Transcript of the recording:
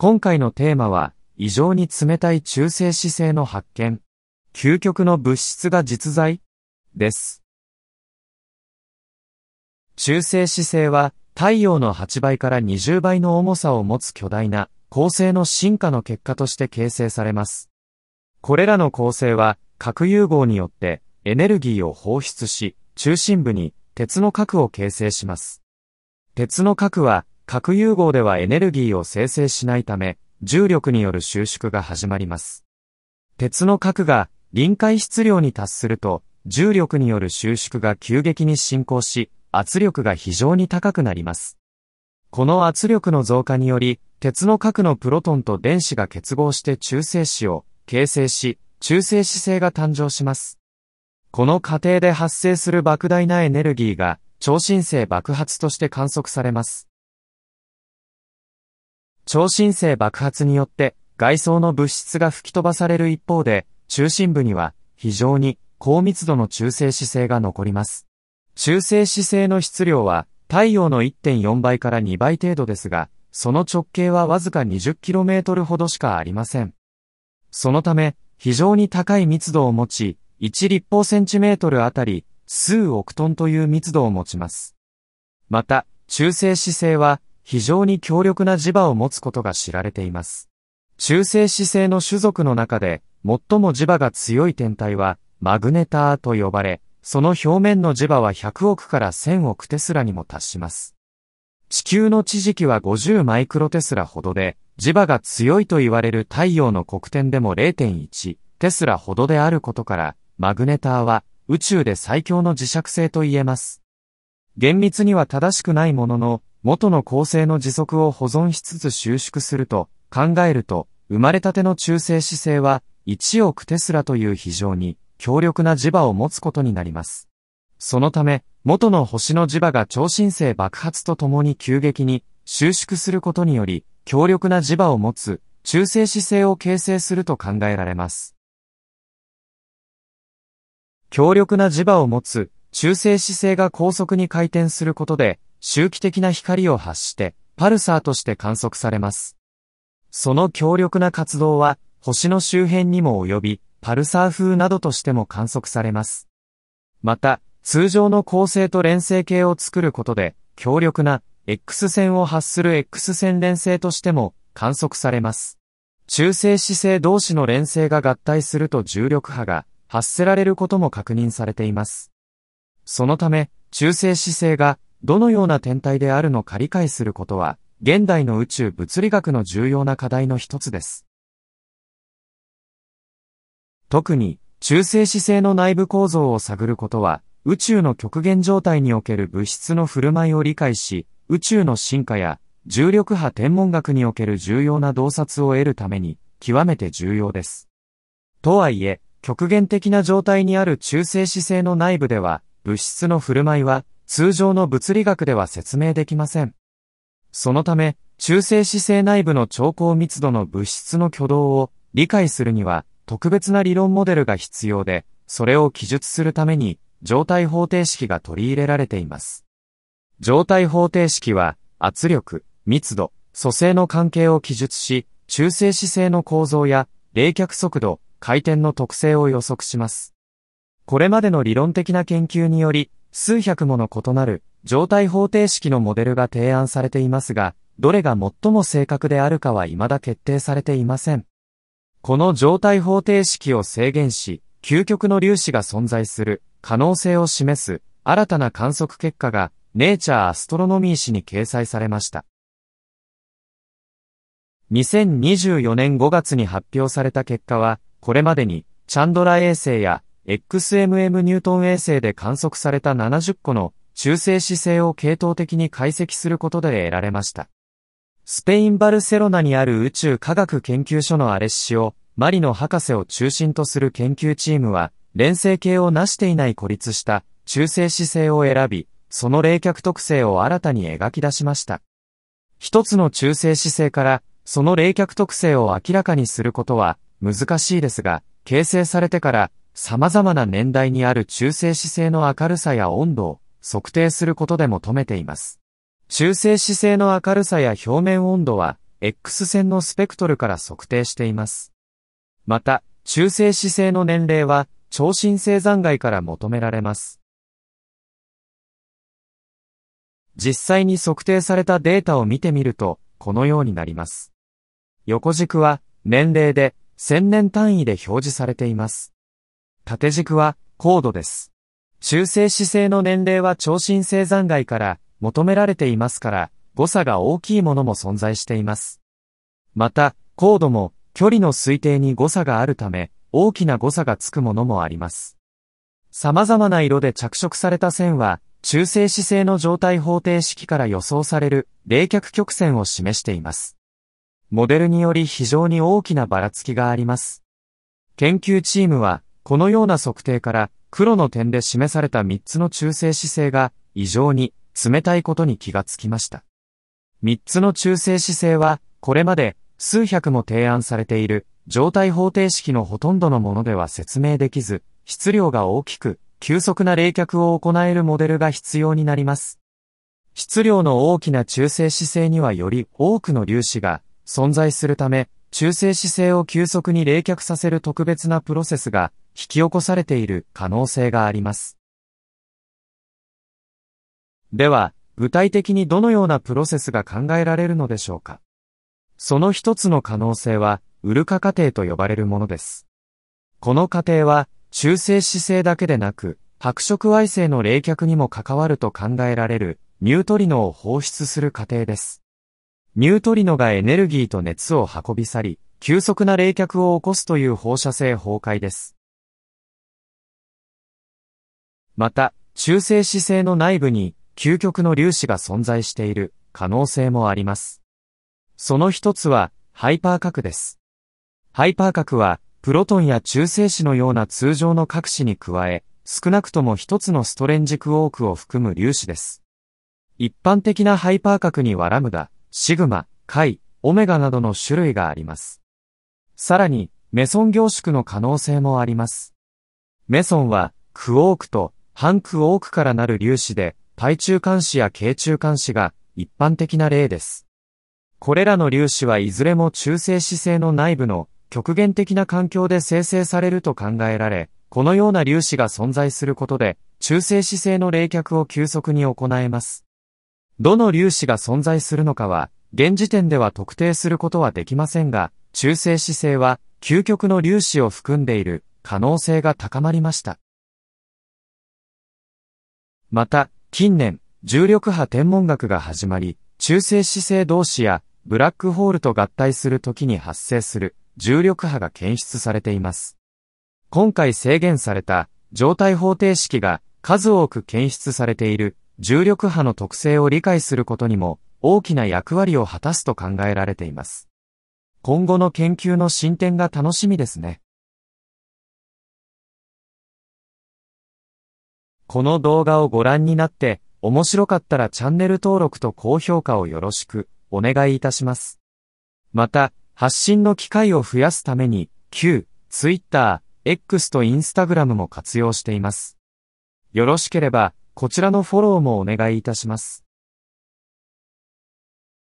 今回のテーマは、異常に冷たい中性姿勢の発見。究極の物質が実在です。中性姿勢は、太陽の8倍から20倍の重さを持つ巨大な構成の進化の結果として形成されます。これらの構成は、核融合によってエネルギーを放出し、中心部に鉄の核を形成します。鉄の核は核融合ではエネルギーを生成しないため、重力による収縮が始まります。鉄の核が臨界質量に達すると、重力による収縮が急激に進行し、圧力が非常に高くなります。この圧力の増加により、鉄の核のプロトンと電子が結合して中性子を形成し、中性子性が誕生します。この過程で発生する莫大なエネルギーが、超新星爆発として観測されます。超新星爆発によって外装の物質が吹き飛ばされる一方で、中心部には非常に高密度の中性子星が残ります。中性子星の質量は太陽の1.4倍から2倍程度ですが、その直径はわずか 20km ほどしかありません。そのため、非常に高い密度を持ち、1立方センチメートルあたり数億トンという密度を持ちます。また、中性子星は非常に強力な磁場を持つことが知られています。中性子星の種族の中で、最も磁場が強い天体は、マグネターと呼ばれ、その表面の磁場は100億から1000億テスラにも達します。地球の地磁気は50マイクロテスラほどで、磁場が強いと言われる太陽の黒点でも0.1テスラほどであることから、マグネターは宇宙で最強の磁石性と言えます。厳密には正しくないものの、元の構成の時速を保存しつつ収縮すると考えると、生まれたての中性姿勢は1億テスラという非常に強力な磁場を持つことになります。そのため、元の星の磁場が超新星爆発とともに急激に収縮することにより、強力な磁場を持つ中性姿勢を形成すると考えられます。強力な磁場を持つ中性姿勢が高速に回転することで、周期的な光を発して、パルサーとして観測されます。その強力な活動は、星の周辺にも及び、パルサー風などとしても観測されます。また、通常の構成と連星系を作ることで、強力な X 線を発する X 線連星としても観測されます。中性子星同士の連星が合体すると重力波が発せられることも確認されています。そのため、中性子星がどのような天体であるのか理解することは、現代の宇宙物理学の重要な課題の一つです。特に、中性子星の内部構造を探ることは、宇宙の極限状態における物質の振る舞いを理解し、宇宙の進化や重力波天文学における重要な洞察を得るために、極めて重要です。とはいえ、極限的な状態にある中性子星の内部では、物質の振る舞いは、通常の物理学では説明できません。そのため、中性子星内部の超高密度の物質の挙動を理解するには特別な理論モデルが必要で、それを記述するために状態方程式が取り入れられています。状態方程式は圧力、密度、組成の関係を記述し、中性子星の構造や冷却速度、回転の特性を予測します。これまでの理論的な研究により、数百もの異なる状態方程式のモデルが提案されていますが、どれが最も正確であるかは未だ決定されていません。この状態方程式を制限し、究極の粒子が存在する可能性を示す新たな観測結果が、ネイチャーアストロノミー誌に掲載されました。2024年5月に発表された結果は、これまでにチャンドラ衛星や XMM ニュートン衛星で観測された70個の中性姿勢を系統的に解析することで得られました。スペイン・バルセロナにある宇宙科学研究所のアレッシオ、マリの博士を中心とする研究チームは、連星系を成していない孤立した中性姿勢を選び、その冷却特性を新たに描き出しました。一つの中性姿勢から、その冷却特性を明らかにすることは難しいですが、形成されてから様々な年代にある中性姿勢の明るさや温度を測定することで求めています。中性姿勢の明るさや表面温度は X 線のスペクトルから測定しています。また、中性姿勢の年齢は超新星残骸から求められます。実際に測定されたデータを見てみると、このようになります。横軸は年齢で1000年単位で表示されています。縦軸は高度です。中性姿勢の年齢は超新星残骸から求められていますから、誤差が大きいものも存在しています。また、高度も距離の推定に誤差があるため、大きな誤差がつくものもあります。様々な色で着色された線は、中性姿勢の状態方程式から予想される冷却曲線を示しています。モデルにより非常に大きなばらつきがあります。研究チームは、このような測定から、黒の点で示された3つの中性姿勢が、異常に、冷たいことに気がつきました。3つの中性姿勢は、これまで、数百も提案されている、状態方程式のほとんどのものでは説明できず、質量が大きく、急速な冷却を行えるモデルが必要になります。質量の大きな中性姿勢にはより多くの粒子が存在するため、中性姿勢を急速に冷却させる特別なプロセスが引き起こされている可能性があります。では、具体的にどのようなプロセスが考えられるのでしょうかその一つの可能性は、ウルカ過程と呼ばれるものです。この過程は、中性姿勢だけでなく、白色矮性の冷却にも関わると考えられる、ニュートリノを放出する過程です。ニュートリノがエネルギーと熱を運び去り、急速な冷却を起こすという放射性崩壊です。また、中性子星の内部に、究極の粒子が存在している可能性もあります。その一つは、ハイパー核です。ハイパー核は、プロトンや中性子のような通常の核子に加え、少なくとも一つのストレンジクオークを含む粒子です。一般的なハイパー核にわラムダ、シグマ、カイ、オメガなどの種類があります。さらに、メソン凝縮の可能性もあります。メソンは、クオークとンクオークからなる粒子で、対中監視や軽中監視が一般的な例です。これらの粒子はいずれも中性子星の内部の極限的な環境で生成されると考えられ、このような粒子が存在することで、中性子星の冷却を急速に行えます。どの粒子が存在するのかは、現時点では特定することはできませんが、中性子星は、究極の粒子を含んでいる可能性が高まりました。また、近年、重力波天文学が始まり、中性子星同士やブラックホールと合体するときに発生する重力波が検出されています。今回制限された状態方程式が数多く検出されている重力波の特性を理解することにも大きな役割を果たすと考えられています。今後の研究の進展が楽しみですね。この動画をご覧になって面白かったらチャンネル登録と高評価をよろしくお願いいたします。また、発信の機会を増やすために、旧、Twitter、X と Instagram も活用しています。よろしければ、こちらのフォローもお願いいたします。